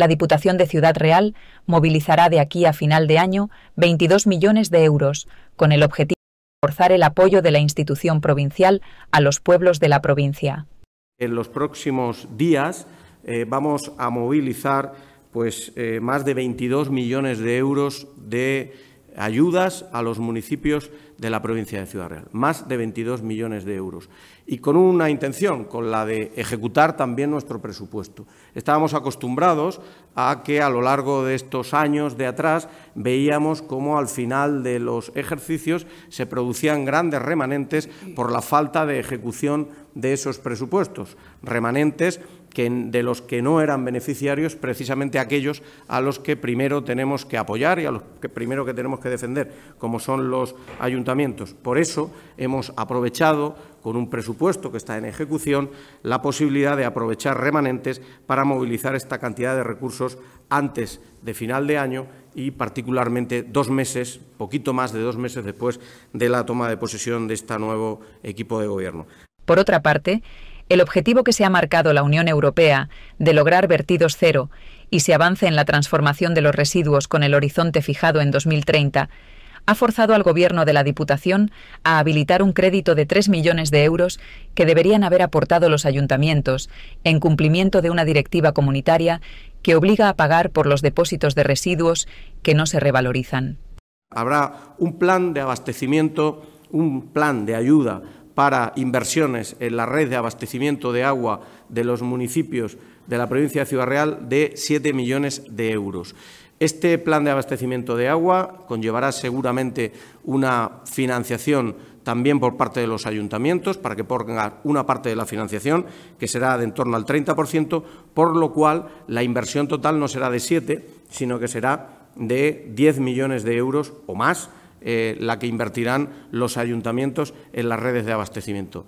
la Diputación de Ciudad Real movilizará de aquí a final de año 22 millones de euros, con el objetivo de reforzar el apoyo de la institución provincial a los pueblos de la provincia. En los próximos días eh, vamos a movilizar pues, eh, más de 22 millones de euros de ayudas a los municipios de la provincia de Ciudad Real, más de 22 millones de euros, y con una intención, con la de ejecutar también nuestro presupuesto. Estábamos acostumbrados a que a lo largo de estos años de atrás veíamos cómo al final de los ejercicios se producían grandes remanentes por la falta de ejecución de esos presupuestos, remanentes de los que no eran beneficiarios precisamente aquellos a los que primero tenemos que apoyar y a los que primero que tenemos que defender, como son los ayuntamientos. Por eso hemos aprovechado, con un presupuesto que está en ejecución, la posibilidad de aprovechar remanentes para movilizar esta cantidad de recursos antes de final de año y particularmente dos meses, poquito más de dos meses después de la toma de posesión de este nuevo equipo de gobierno. Por otra parte, el objetivo que se ha marcado la Unión Europea de lograr vertidos cero y se avance en la transformación de los residuos con el horizonte fijado en 2030 ha forzado al Gobierno de la Diputación a habilitar un crédito de 3 millones de euros que deberían haber aportado los ayuntamientos en cumplimiento de una directiva comunitaria que obliga a pagar por los depósitos de residuos que no se revalorizan. Habrá un plan de abastecimiento, un plan de ayuda para inversiones en la red de abastecimiento de agua de los municipios de la provincia de Ciudad Real de 7 millones de euros. Este plan de abastecimiento de agua conllevará seguramente una financiación también por parte de los ayuntamientos para que pongan una parte de la financiación, que será de en torno al 30%, por lo cual la inversión total no será de 7, sino que será de 10 millones de euros o más, eh, la que invertirán los ayuntamientos en las redes de abastecimiento.